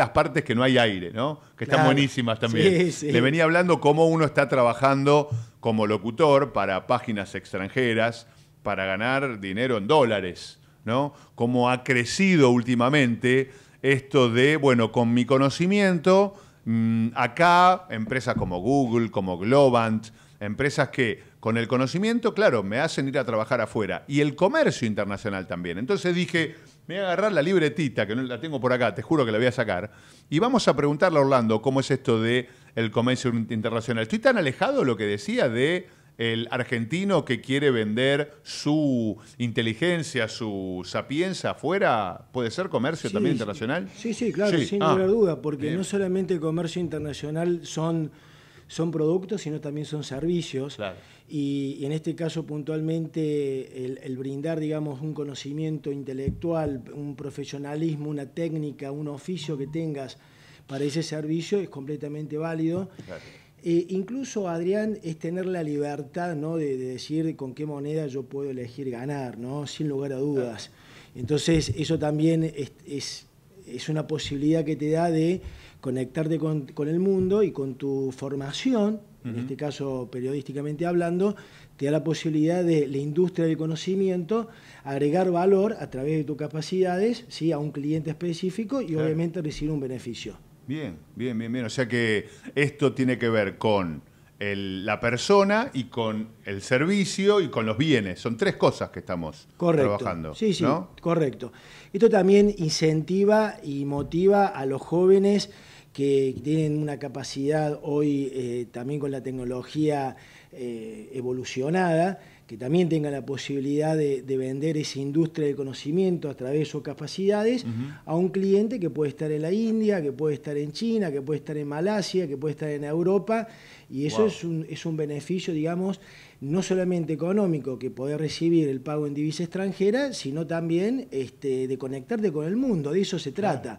las partes que no hay aire, ¿no? Que están buenísimas también. Le venía hablando cómo uno está trabajando como locutor para páginas extranjeras para ganar dinero en dólares, ¿no? Cómo ha crecido últimamente esto de, bueno, con mi conocimiento, mm, acá empresas como Google, como Globant, empresas que con el conocimiento, claro, me hacen ir a trabajar afuera. Y el comercio internacional también. Entonces dije, me voy a agarrar la libretita, que no la tengo por acá, te juro que la voy a sacar. Y vamos a preguntarle a Orlando cómo es esto de comercio internacional. Estoy tan alejado de lo que decía de el argentino que quiere vender su inteligencia, su sapienza afuera, ¿puede ser comercio también internacional? Sí, sí, claro, sin ninguna ah, duda, porque no solamente comercio internacional son son productos, sino también son servicios. Y, en este caso puntualmente el, brindar, digamos, un conocimiento intelectual, un profesionalismo, una técnica, un oficio que tengas para ese servicio es completamente válido. E incluso, Adrián, es tener la libertad ¿no? de, decir con qué moneda yo puedo elegir ganar, ¿no? sin lugar a dudas. Entonces, eso también es, es una posibilidad que te da de conectarte con, el mundo y con tu formación, en este caso periodísticamente hablando, te da la posibilidad de la industria del conocimiento agregar valor a través de tus capacidades ¿sí? a un cliente específico y obviamente recibir un beneficio. Bien, bien, bien, bien. O sea que esto tiene que ver con la persona y con el servicio y con los bienes. Son tres cosas que estamos correcto. trabajando. Sí, sí, correcto. Esto también incentiva y motiva a los jóvenes que tienen una capacidad hoy eh, también con la tecnología eh, evolucionada que también tenga la posibilidad de, vender esa industria de conocimiento a través de sus capacidades a un cliente que puede estar en la India, que puede estar en China, que puede estar en Malasia, que puede estar en Europa, y eso es, un, beneficio, digamos, no solamente económico, que poder recibir el pago en divisa extranjera, sino también este, de conectarte con el mundo, de eso se trata.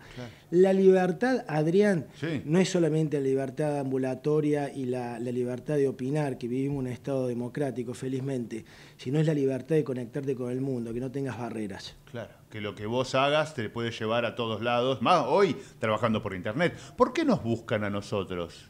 La libertad, Adrián, no es solamente la libertad ambulatoria y la, la libertad de opinar, que vivimos en un Estado democrático, felizmente si no es la libertad de conectarte con el mundo, que no tengas barreras. Claro, que lo que vos hagas te puede llevar a todos lados, más hoy trabajando por Internet. ¿Por qué nos buscan a nosotros?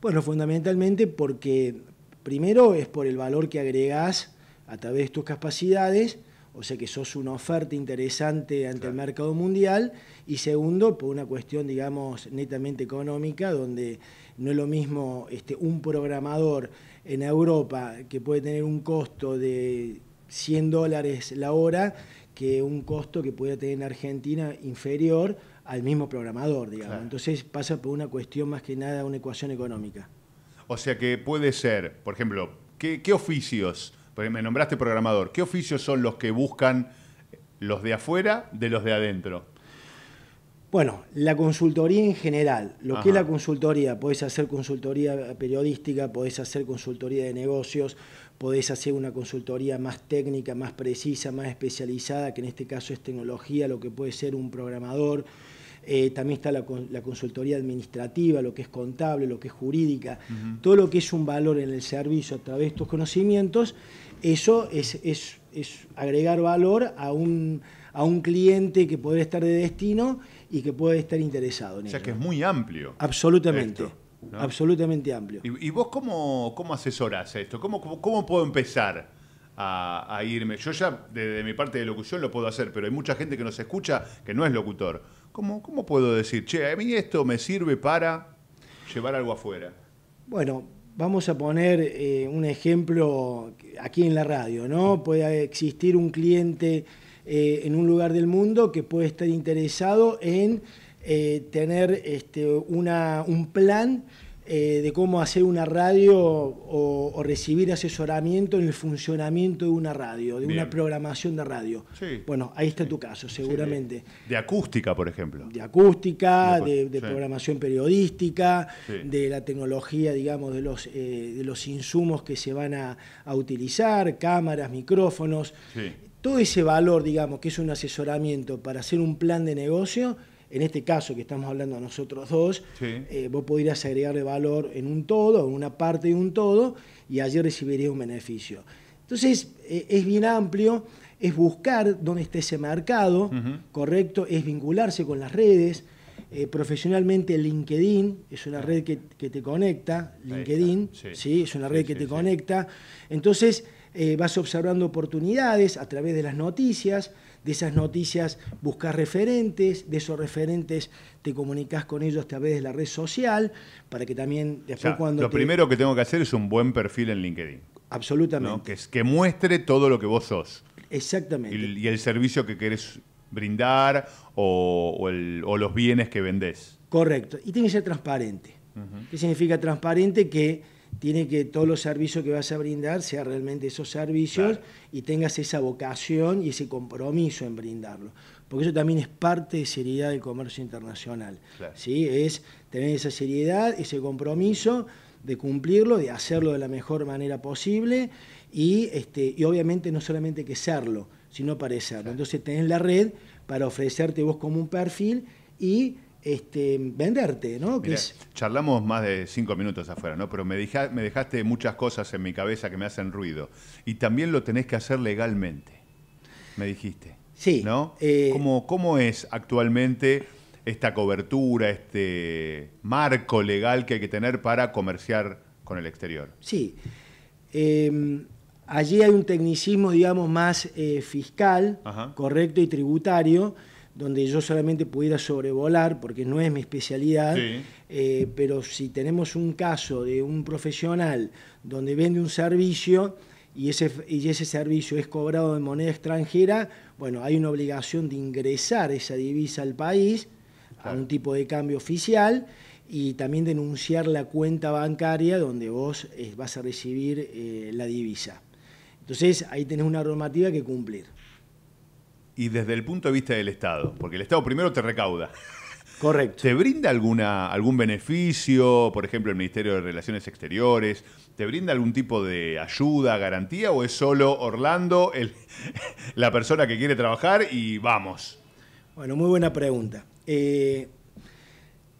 Bueno, fundamentalmente porque primero es por el valor que agregás a través de tus capacidades o sea que sos una oferta interesante ante el mercado mundial, y segundo, por una cuestión, digamos, netamente económica, donde no es lo mismo este, un programador en Europa que puede tener un costo de 100 dólares la hora que un costo que puede tener en Argentina inferior al mismo programador, digamos. Entonces pasa por una cuestión más que nada, una ecuación económica. O sea que puede ser, por ejemplo, qué oficios me nombraste programador, ¿qué oficios son los que buscan los de afuera de los de adentro? Bueno, la consultoría en general, lo que es la consultoría, podés hacer consultoría periodística, podés hacer consultoría de negocios, podés hacer una consultoría más técnica, más precisa, más especializada, que en este caso es tecnología, lo que puede ser un programador, eh, también está la, consultoría administrativa, lo que es contable, lo que es jurídica, todo lo que es un valor en el servicio a través de estos conocimientos, eso es, es, agregar valor a un, cliente que puede estar de destino y que puede estar interesado en eso. O sea que es muy amplio. Absolutamente. Absolutamente amplio. ¿Y, vos cómo, cómo a esto? ¿Cómo, puedo empezar? A, a, irme. Yo ya, desde mi parte de locución, lo puedo hacer, pero hay mucha gente que nos escucha que no es locutor ¿Cómo, puedo decir, che, a mí esto me sirve para llevar algo afuera? Bueno, vamos a poner eh, un ejemplo aquí en la radio, ¿no? Puede existir un cliente eh, en un lugar del mundo que puede estar interesado en eh, tener este, un plan eh, de cómo hacer una radio o, recibir asesoramiento en el funcionamiento de una radio, de una programación de radio. Bueno, ahí está tu caso, seguramente. De acústica, por ejemplo. De acústica, de, programación periodística, de la tecnología, digamos, eh, de los, insumos que se van a, a utilizar, cámaras, micrófonos. Todo ese valor, digamos, que es un asesoramiento para hacer un plan de negocio, en este caso que estamos hablando nosotros dos, eh, vos podrías agregarle valor en un todo, en una parte de un todo, y allí recibirías un beneficio. Entonces, e, es bien amplio, es buscar dónde está ese mercado, correcto, es vincularse con las redes. Eh, profesionalmente, LinkedIn es una ah. red que, te conecta. LinkedIn, sí. es una red que te conecta. Entonces, eh, vas observando oportunidades a través de las noticias de esas noticias buscas referentes, de esos referentes te comunicas con ellos a través de la red social, para que también después cuando... Lo primero que tengo que hacer es un buen perfil en LinkedIn. Absolutamente. ¿no? Que, que muestre todo lo que vos sos. Exactamente. Y, el servicio que querés brindar o, los bienes que vendés. Correcto. Y tiene que ser transparente. ¿Qué significa transparente? Que tiene que todos los servicios que vas a brindar sean realmente esos servicios y tengas esa vocación y ese compromiso en brindarlo. Porque eso también es parte de seriedad del comercio internacional. Es tener esa seriedad, ese compromiso de cumplirlo, de hacerlo de la mejor manera posible y, este, y obviamente no solamente que serlo, sino parecerlo. Entonces tenés la red para ofrecerte vos como un perfil y este, venderte, ¿no? Charlamos más de cinco minutos afuera, ¿no? Pero me, me dejaste muchas cosas en mi cabeza que me hacen ruido. Y también lo tenés que hacer legalmente, me dijiste. Sí. ¿No? Eh, ¿Cómo, es actualmente esta cobertura, este marco legal que hay que tener para comerciar con el exterior? Sí. Em, allí hay un tecnicismo, digamos, más eh, fiscal, correcto y tributario donde yo solamente pudiera sobrevolar, porque no es mi especialidad, eh, pero si tenemos un caso de un profesional donde vende un servicio y ese, y ese servicio es cobrado en moneda extranjera, bueno, hay una obligación de ingresar esa divisa al país a un tipo de cambio oficial y también denunciar la cuenta bancaria donde vos eh, vas a recibir eh, la divisa. Entonces ahí tenés una normativa que cumplir y desde el punto de vista del Estado, porque el Estado primero te recauda. Correcto. ¿Te brinda alguna, algún beneficio, por ejemplo, el Ministerio de Relaciones Exteriores? ¿Te brinda algún tipo de ayuda, garantía o es solo Orlando el, la persona que quiere trabajar y vamos? Bueno, muy buena pregunta. Eh,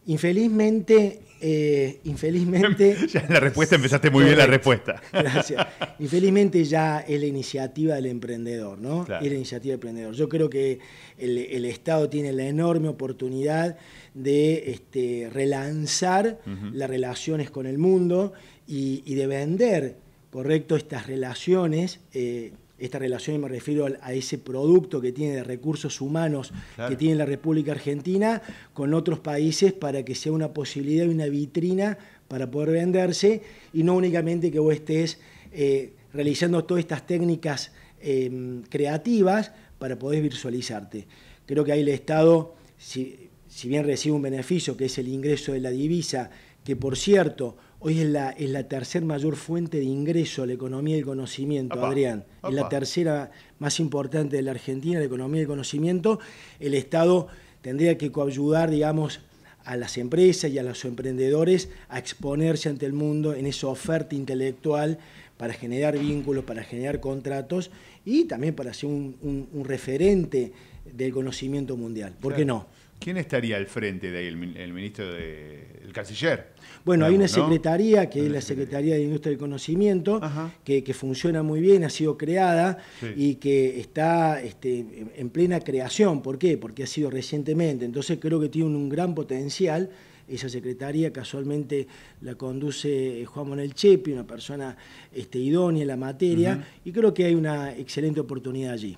infelizmente eh, infelizmente. ya la respuesta empezaste muy bien la respuesta. gracias. Infelizmente ya es la iniciativa del emprendedor, ¿no? Es la iniciativa del emprendedor. Yo creo que el, Estado tiene la enorme oportunidad de este, relanzar las relaciones con el mundo y, de vender, correcto, estas relaciones. Eh, esta relación y me refiero a ese producto que tiene de recursos humanos que tiene la República Argentina con otros países para que sea una posibilidad y una vitrina para poder venderse y no únicamente que vos estés eh, realizando todas estas técnicas em, creativas para poder visualizarte. Creo que ahí el Estado, si bien recibe un beneficio que es el ingreso de la divisa, que por cierto, Hoy es la, es la tercera mayor fuente de ingreso a la economía del conocimiento, Adrián. Es la tercera más importante de la Argentina, la economía del conocimiento. El Estado tendría que coayudar, digamos, a las empresas y a los emprendedores a exponerse ante el mundo en esa oferta intelectual para generar vínculos, para generar contratos y también para ser un, referente del conocimiento mundial. ¿Por qué no? ¿Quién estaría al frente de ahí? El, ministro de, el canciller. Bueno, hay una secretaría que es la Secretaría de Industria y Conocimiento, que, funciona muy bien, ha sido creada y que está este, en plena creación. ¿Por qué? Porque ha sido recientemente. Entonces creo que tiene un, gran potencial. Esa secretaría casualmente la conduce eh, Juan Manuel Chepi, una persona este, idónea en la materia, y creo que hay una excelente oportunidad allí.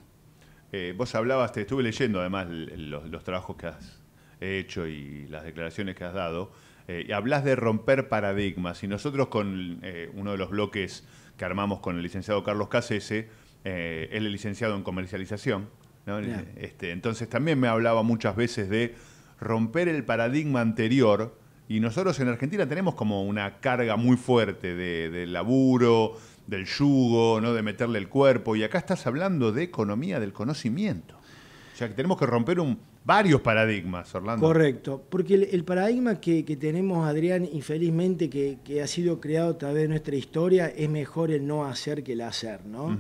Eh, vos hablabas, te estuve leyendo además los, trabajos que has hecho y las declaraciones que has dado. Eh, y hablas de romper paradigmas y nosotros con eh, uno de los bloques que armamos con el licenciado Carlos Casese, él es licenciado en comercialización, este, entonces también me hablaba muchas veces de romper el paradigma anterior y nosotros en Argentina tenemos como una carga muy fuerte de, de laburo, del yugo, ¿no? de meterle el cuerpo. Y acá estás hablando de economía del conocimiento. O sea que tenemos que romper un, varios paradigmas, Orlando. Correcto, porque el, paradigma que, tenemos, Adrián, infelizmente, que, ha sido creado a través de nuestra historia, es mejor el no hacer que el hacer, ¿no?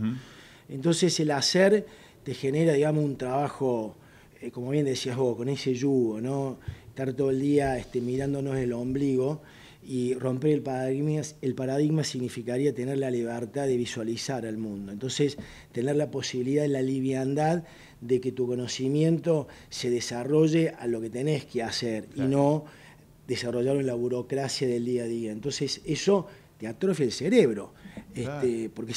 Entonces el hacer te genera, digamos, un trabajo, eh, como bien decías vos, con ese yugo, ¿no? Estar todo el día este, mirándonos el ombligo y romper el paradigma, el paradigma significaría tener la libertad de visualizar al mundo. Entonces, tener la posibilidad, la liviandad de que tu conocimiento se desarrolle a lo que tenés que hacer y no desarrollarlo en la burocracia del día a día. Entonces, eso te atrofia el cerebro. Este, porque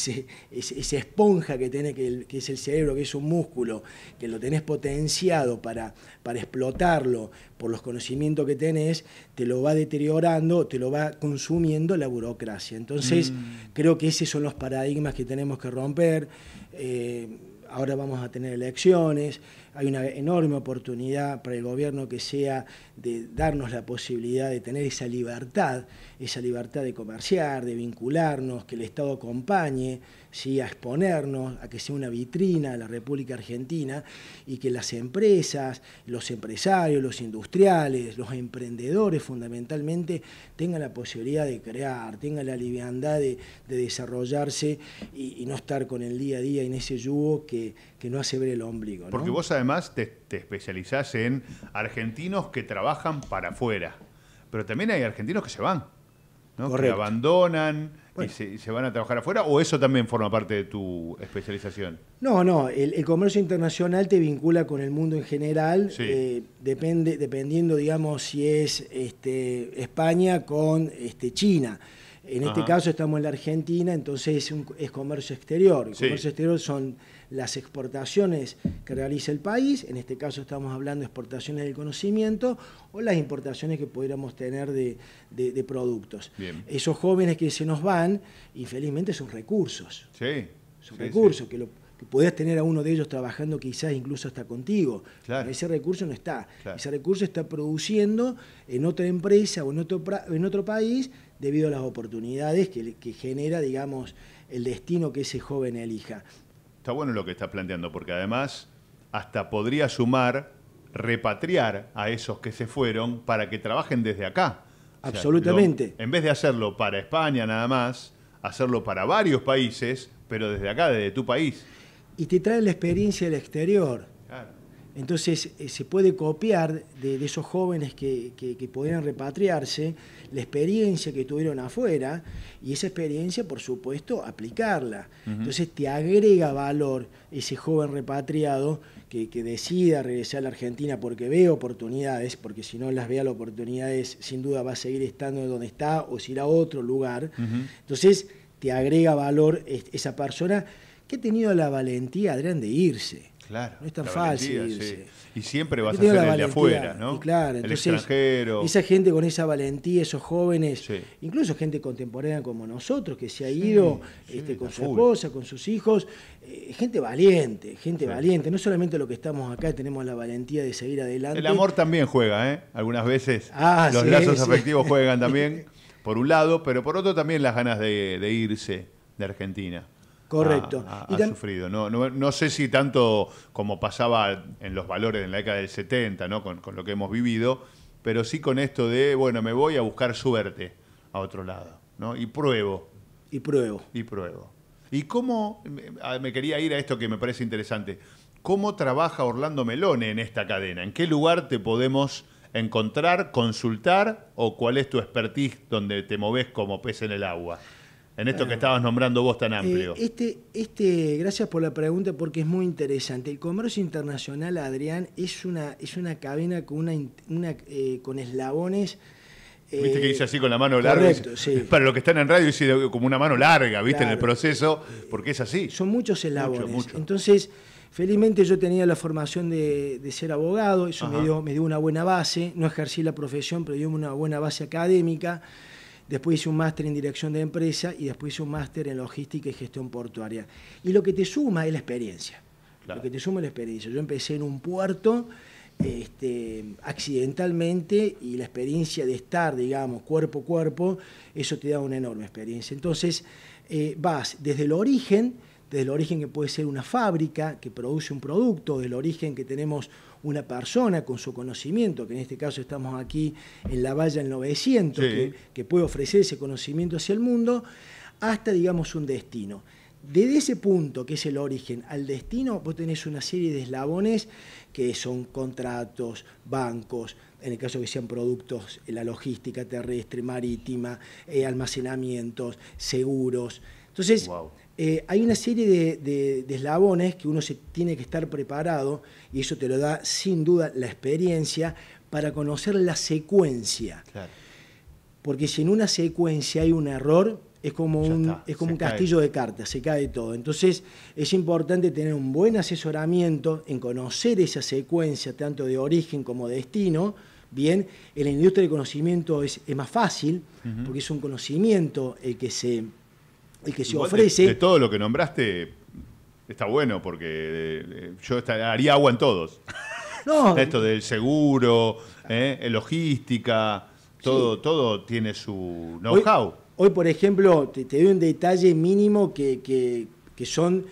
esa esponja que, tiene, que, es el cerebro, que es un músculo, que lo tenés potenciado para, para explotarlo por los conocimientos que tenés, te lo va deteriorando, te lo va consumiendo la burocracia. Entonces, mm. creo que esos son los paradigmas que tenemos que romper. Eh, ahora vamos a tener elecciones, hay una enorme oportunidad para el gobierno que sea de darnos la posibilidad de tener esa libertad, esa libertad de comerciar, de vincularnos, que el Estado acompañe, ¿sí? a exponernos, a que sea una vitrina la República Argentina y que las empresas, los empresarios, los industriales, los emprendedores fundamentalmente tengan la posibilidad de crear, tengan la liviandad de, desarrollarse y, no estar con el día a día en ese yugo que, no hace ver el ombligo. Porque vos además te, especializás en argentinos que trabajan para afuera, pero también hay argentinos que se van. ¿no? que abandonan, ¿Y, se, van a trabajar afuera o eso también forma parte de tu especialización? No, no, el, comercio internacional te vincula con el mundo en general, eh, depende, dependiendo, digamos, si es este, España con este, China. En este caso estamos en la Argentina, entonces es, comercio exterior. comercio exterior son las exportaciones que realiza el país, en este caso estamos hablando de exportaciones del conocimiento, o las importaciones que pudiéramos tener de, productos. Esos jóvenes que se nos van, infelizmente son recursos. Sí. Son recursos que lo podías tener a uno de ellos trabajando quizás incluso hasta contigo. Ese recurso no está. Ese recurso está produciendo en otra empresa o en otro, en otro país debido a las oportunidades que, que genera, digamos, el destino que ese joven elija está bueno lo que estás planteando, porque además hasta podría sumar, repatriar a esos que se fueron para que trabajen desde acá. Absolutamente. en vez de hacerlo para España nada más, hacerlo para varios países, pero desde acá, desde tu país. Y te trae la experiencia del exterior. Entonces eh, se puede copiar de, esos jóvenes que, pudieran repatriarse la experiencia que tuvieron afuera y esa experiencia, por supuesto, aplicarla. Entonces te agrega valor ese joven repatriado que, decida regresar a la Argentina porque ve oportunidades, porque si no las vea las oportunidades, sin duda va a seguir estando donde está o si irá a otro lugar. Entonces te agrega valor esa persona que ha tenido la valentía, Adrián, de irse Claro. No es tan fácil. Y siempre vas a ser el afuera, ¿no? claro, Esa gente con esa valentía, esos jóvenes, incluso gente contemporánea como nosotros que se ha ido este, con su esposa, con sus hijos, eh, gente valiente, gente valiente. No solamente los que estamos acá tenemos la valentía de seguir adelante. El amor también juega, ¿eh? Algunas veces ah, los lazos afectivos juegan también, por un lado, pero por otro también las ganas de irse de Argentina. Correcto. Ha, sufrido. No, sé si tanto como pasaba en los valores en la década del 70, ¿no? Con, con, lo que hemos vivido, pero sí con esto de, bueno, me voy a buscar suerte a otro lado, ¿no? Y pruebo. Y pruebo. Y pruebo. ¿Y cómo, me quería ir a esto que me parece interesante, cómo trabaja Orlando Melone en esta cadena? ¿En qué lugar te podemos encontrar, consultar o cuál es tu expertise donde te moves como pez en el agua? en esto que estabas nombrando vos tan eh, amplio. este, este, gracias por la pregunta porque es muy interesante. El comercio internacional, Adrián, es una, es una cadena con, una, eh, con eslabones. Eh, viste que dice así con la mano larga. Para los que están en radio dice como una mano larga, viste, en el proceso, porque es así. Son muchos eslabones. Entonces, felizmente yo tenía la formación de, ser abogado, eso me dio, me dio una buena base, no ejercí la profesión, pero dio una buena base académica después hice un máster en dirección de empresa y después hice un máster en logística y gestión portuaria. Y lo que te suma es la experiencia. Lo que te suma es la experiencia. Yo empecé en un puerto este, accidentalmente y la experiencia de estar, digamos, cuerpo a cuerpo, eso te da una enorme experiencia. Entonces, eh, vas desde el origen, desde el origen que puede ser una fábrica que produce un producto, del origen que tenemos una persona con su conocimiento, que en este caso estamos aquí en la valla del 900, que, puede ofrecer ese conocimiento hacia el mundo, hasta, digamos, un destino. Desde ese punto, que es el origen, al destino, vos tenés una serie de eslabones que son contratos, bancos, en el caso que sean productos, eh, la logística terrestre, marítima, eh, almacenamientos, seguros. Entonces, eh, hay una serie de, eslabones que uno se tiene que estar preparado y eso te lo da sin duda la experiencia para conocer la secuencia. Porque si en una secuencia hay un error, es como un, es como un castillo de cartas, se cae todo. Entonces es importante tener un buen asesoramiento en conocer esa secuencia, tanto de origen como de destino. Bien, en la industria del conocimiento es, más fácil, porque es un conocimiento el que se y que se ofrece. De, todo lo que nombraste, está bueno, porque eh, yo haría agua en todos. Esto del seguro, eh, logística, todo, todo tiene su know-how. Hoy, por ejemplo, te, doy un detalle mínimo que, son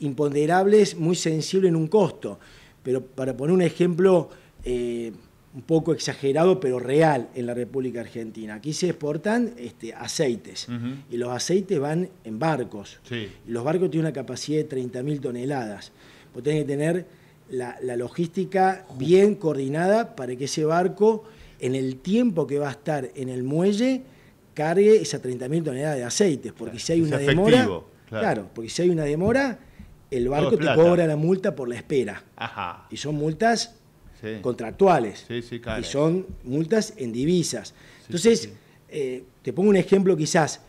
imponderables, muy sensibles en un costo. Pero para poner un ejemplo eh, un poco exagerado, pero real en la República Argentina. Aquí se exportan este, aceites y los aceites van en barcos. los barcos tienen una capacidad de 30.000 toneladas. Vos tenés que tener la, logística bien coordinada para que ese barco, en el tiempo que va a estar en el muelle, cargue esas 30.000 toneladas de aceites. Porque si hay una demora. claro. porque si hay una demora, el barco te cobra la multa por la espera. Ajá. Y son multas contractuales. Y son multas en divisas. Entonces, eh, te pongo un ejemplo quizás.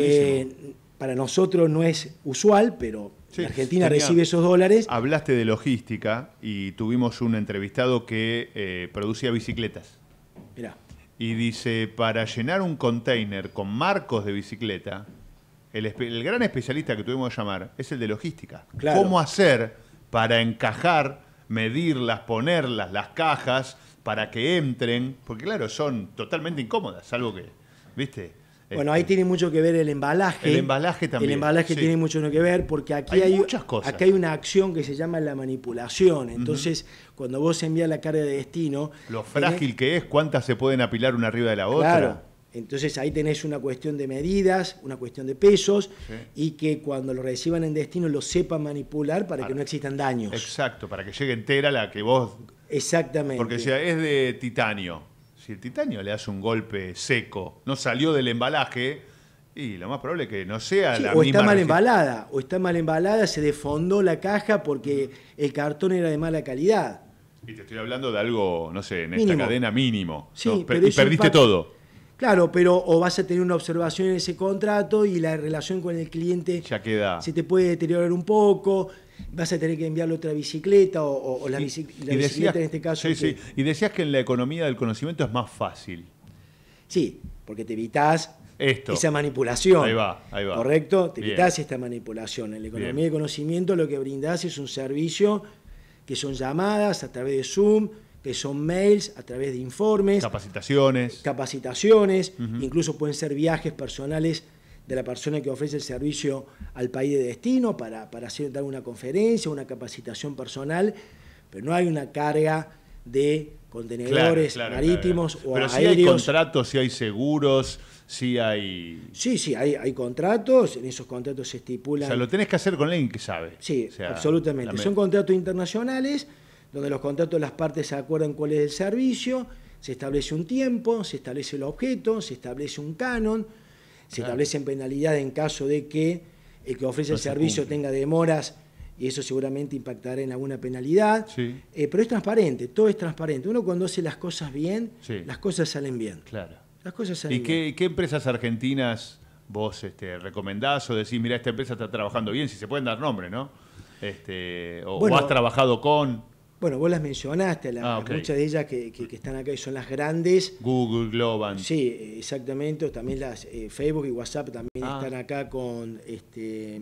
Eh, para nosotros no es usual, pero Argentina recibe esos dólares. Hablaste de logística y tuvimos un entrevistado que eh, producía bicicletas. Mirá. Y dice, para llenar un container con marcos de bicicleta, el, gran especialista que tuvimos que llamar es el de logística. ¿Cómo hacer para encajar medirlas, ponerlas, las cajas, para que entren, porque claro, son totalmente incómodas, algo que, ¿viste? Bueno, este, ahí tiene mucho que ver el embalaje. El embalaje también. El embalaje tiene mucho que ver porque aquí hay, Aquí hay una acción que se llama la manipulación. Entonces, cuando vos envías la carga de destino. Lo frágil que es, cuántas se pueden apilar una arriba de la otra. Claro. Entonces ahí tenés una cuestión de medidas, una cuestión de pesos y que cuando lo reciban en destino lo sepan manipular para, que no existan daños. Exacto, para que llegue entera la que vos... Exactamente. Porque si es de titanio, si el titanio le hace un golpe seco, no salió del embalaje, y lo más probable es que no sea la o misma. O está mal embalada, o está mal embalada, se defondó la caja porque mm. el cartón era de mala calidad. Y te estoy hablando de algo, no sé, en esta cadena mínimo. Sí, y perdiste todo. Claro, pero o vas a tener una observación en ese contrato y la relación con el cliente se te puede deteriorar un poco, vas a tener que enviarle otra bicicleta o, la, bicicleta en este caso. Sí, sí. Y decías que en la economía del conocimiento es más fácil. Sí, porque te evitas esa manipulación. Ahí va, ahí va. ¿Correcto? Te evitas esta manipulación. En la economía del conocimiento lo que brindas es un servicio que son llamadas a través de Zoom que son mails a través de informes. Capacitaciones. Capacitaciones, incluso pueden ser viajes personales de la persona que ofrece el servicio al país de destino para, para hacer, dar una conferencia, una capacitación personal, pero no hay una carga de contenedores marítimos o o pero si hay contratos, si hay seguros, si hay... Sí, sí, hay, hay contratos, en esos contratos se estipulan... O sea, lo tenés que hacer con alguien que sabe. Sí, absolutamente. Son contratos internacionales donde los contratos de las partes se acuerdan cuál es el servicio, se establece un tiempo, se establece el objeto, se establece un canon, se establecen penalidades en caso de que el que ofrece el servicio tenga demoras y eso seguramente impactará en alguna penalidad. Eh, pero es transparente, todo es transparente. Uno cuando hace las cosas bien, las cosas salen bien. Claro. ¿Y qué, empresas argentinas vos este, recomendás o decís, mira, esta empresa está trabajando bien, si se pueden dar nombre, ¿no? Este, o, o has trabajado con... Bueno, vos las mencionaste, ah, las, muchas de ellas que, que, están acá y son las grandes. Google, Global. Sí, exactamente. También las eh, Facebook y WhatsApp también ah. están acá con este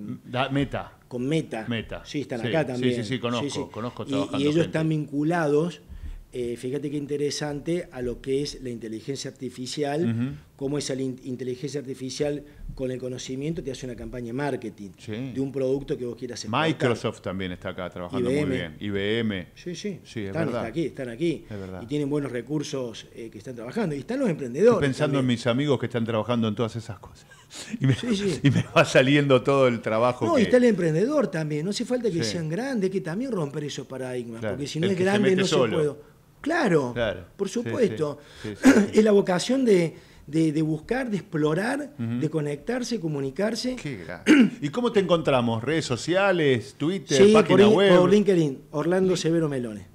Meta. Con Meta. Meta. Sí, están acá también. Sí, sí, sí, conozco, conozco y, y ellos están vinculados eh, fíjate qué interesante a lo que es la inteligencia artificial, cómo es cómo esa inteligencia artificial con el conocimiento te hace una campaña marketing de un producto que vos quieras hacer. Microsoft también está acá trabajando muy bien. IBM. Sí, sí. están, aquí, están aquí. y tienen buenos recursos eh, que están trabajando. Y están los emprendedores. Estoy pensando en mis amigos que están trabajando en todas esas cosas. Y me, va saliendo todo el trabajo. No, y está el emprendedor también. No hace falta que sean grandes, que también romper esos paradigmas, porque si no es grande no se puede. Claro, por supuesto. es la vocación de, buscar, de explorar, de conectarse, comunicarse. ¿Y cómo te encontramos? ¿Redes sociales, Twitter, página web? por LinkedIn, Orlando Severo melone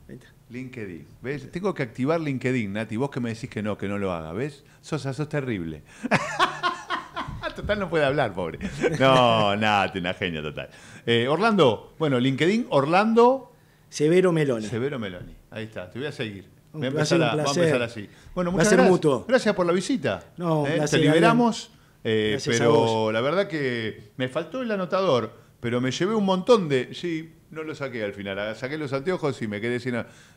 LinkedIn, ¿ves? Tengo que activar LinkedIn, Nati. Vos que me decís que no, que no lo haga, ¿ves? Sosa, sos terrible. total no puede hablar, pobre. No, Nati, una genia total. Eh, Orlando, bueno, LinkedIn, Orlando. Severo melone Severo melone Ahí está, te voy a seguir. empezar así. Bueno, muchas gracias. Gracias por la visita. No, ¿eh? te liberamos, eh, pero la verdad que me faltó el anotador, pero me llevé un montón de. Sí, no lo saqué al final. Saqué los anteojos y me quedé sin.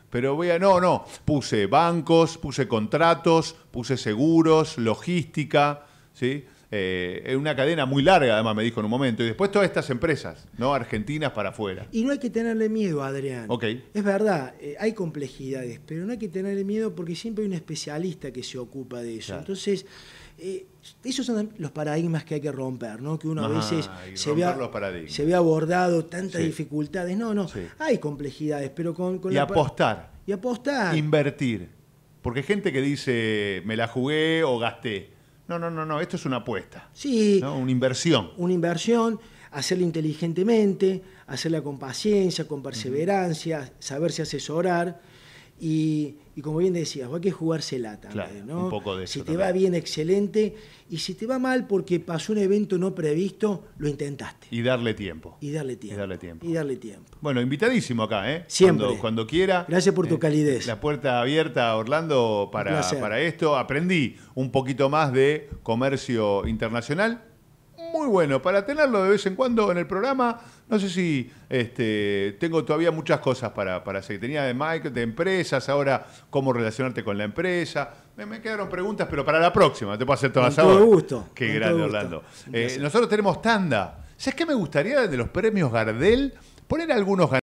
Pero voy a. No, no. Puse bancos, puse contratos, puse seguros, logística. ¿sí? Eh, en una cadena muy larga, además, me dijo en un momento. Y después todas estas empresas, ¿no? Argentinas para afuera. Y no hay que tenerle miedo, Adrián. Es verdad, eh, hay complejidades, pero no hay que tenerle miedo porque siempre hay un especialista que se ocupa de eso. Entonces. Eh, esos son los paradigmas que hay que romper, ¿no? Que uno a ah, veces se ve, abordado tantas dificultades. No, no, hay complejidades, pero con, y apostar. Y apostar. Invertir. Porque hay gente que dice, me la jugué o gasté. No, no, no, no, esto es una apuesta. Sí. Una inversión. Una inversión, hacerla inteligentemente, hacerla con paciencia, con perseverancia, saberse asesorar y y como bien decías, hay que jugársela también, eh, ¿no? Un poco de eso si te va bien, excelente. Y si te va mal porque pasó un evento no previsto, lo intentaste. Y darle tiempo. Y darle tiempo. Y darle tiempo. Y darle tiempo. Bueno, invitadísimo acá, ¿eh? Siempre. Cuando, quiera. Gracias por tu eh, calidez. La puerta abierta, Orlando, para, para esto. Aprendí un poquito más de comercio internacional muy bueno. Para tenerlo de vez en cuando en el programa, no sé si este, tengo todavía muchas cosas para, para seguir. Tenía de Mike, de empresas, ahora cómo relacionarte con la empresa. Me, quedaron preguntas, pero para la próxima, te puedo hacer todas ahora. Todo gusto. Qué grande, Orlando. Eh, nosotros tenemos tanda. ¿Sabes qué me gustaría de los premios Gardel? Poner algunos ganadores.